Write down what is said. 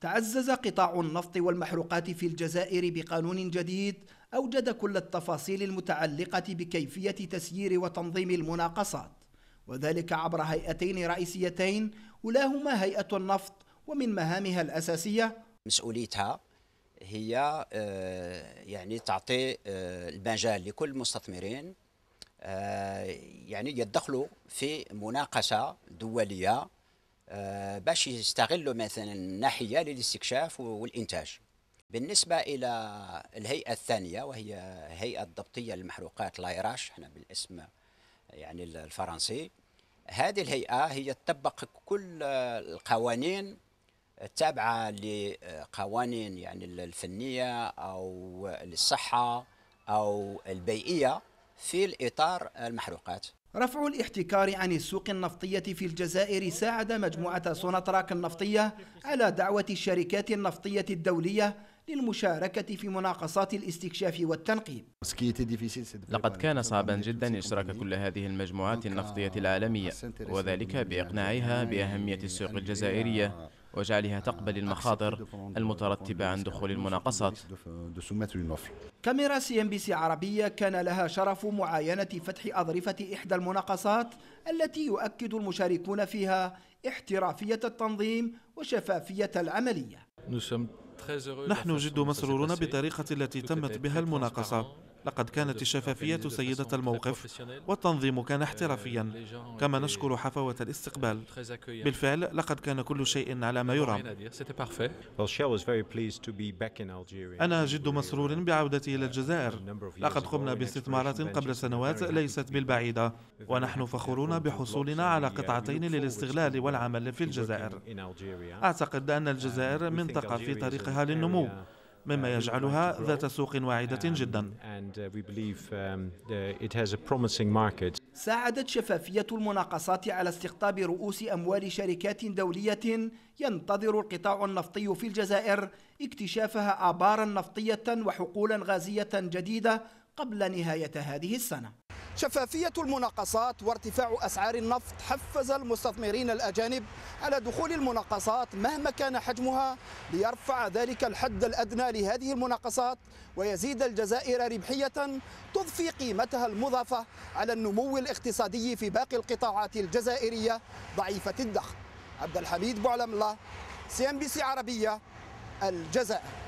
تعزز قطاع النفط والمحروقات في الجزائر بقانون جديد أوجد كل التفاصيل المتعلقة بكيفية تسيير وتنظيم المناقصات وذلك عبر هيئتين رئيسيتين ولاهما هيئة النفط ومن مهامها الأساسية مسؤوليتها هي آه، يعني تعطي آه، المجال لكل المستثمرين آه، يعني يدخلوا في مناقشة دولية آه، باش يستغلوا مثلا الناحيه للاستكشاف والانتاج بالنسبه الى الهيئه الثانيه وهي هيئه الضبطيه للمحروقات لايراش احنا بالاسم يعني الفرنسي هذه الهيئه هي تطبق كل القوانين التابعه لقوانين يعني الفنيه او للصحه او البيئيه في الاطار المحروقات رفع الاحتكار عن السوق النفطية في الجزائر ساعد مجموعة سوناتراك النفطية على دعوة الشركات النفطية الدولية للمشاركة في مناقصات الاستكشاف والتنقيب لقد كان صعبا جدا إشراك كل هذه المجموعات النفطية العالمية وذلك بإقناعها بأهمية السوق الجزائرية وجعلها تقبل المخاطر المترتبة عن دخول المناقصات كاميرا سي ام بي سي عربية كان لها شرف معاينة فتح أظرفة إحدى المناقصات التي يؤكد المشاركون فيها احترافية التنظيم وشفافية العملية نحن جد مسرورون بطريقة التي تمت بها المناقصة لقد كانت الشفافية سيدة الموقف والتنظيم كان احترافيا كما نشكر حفوة الاستقبال بالفعل لقد كان كل شيء على ما يرام أنا جد مسرور بعودتي إلى الجزائر لقد قمنا باستثمارات قبل سنوات ليست بالبعيدة ونحن فخورون بحصولنا على قطعتين للاستغلال والعمل في الجزائر أعتقد أن الجزائر منطقة في طريقها للنمو مما uh, يجعلها ذات سوق واعدة um, جدا uh, um, uh, ساعدت شفافية المناقصات على استقطاب رؤوس أموال شركات دولية ينتظر القطاع النفطي في الجزائر اكتشافها آبارا نفطية وحقولا غازية جديدة قبل نهاية هذه السنة شفافية المناقصات وارتفاع أسعار النفط حفز المستثمرين الأجانب على دخول المناقصات مهما كان حجمها ليرفع ذلك الحد الأدنى لهذه المناقصات ويزيد الجزائر ربحية تضفي قيمتها المضافة على النمو الاقتصادي في باقي القطاعات الجزائرية ضعيفة الدخل عبد الحميد بوعلم الله سي ام بي سي عربية الجزائر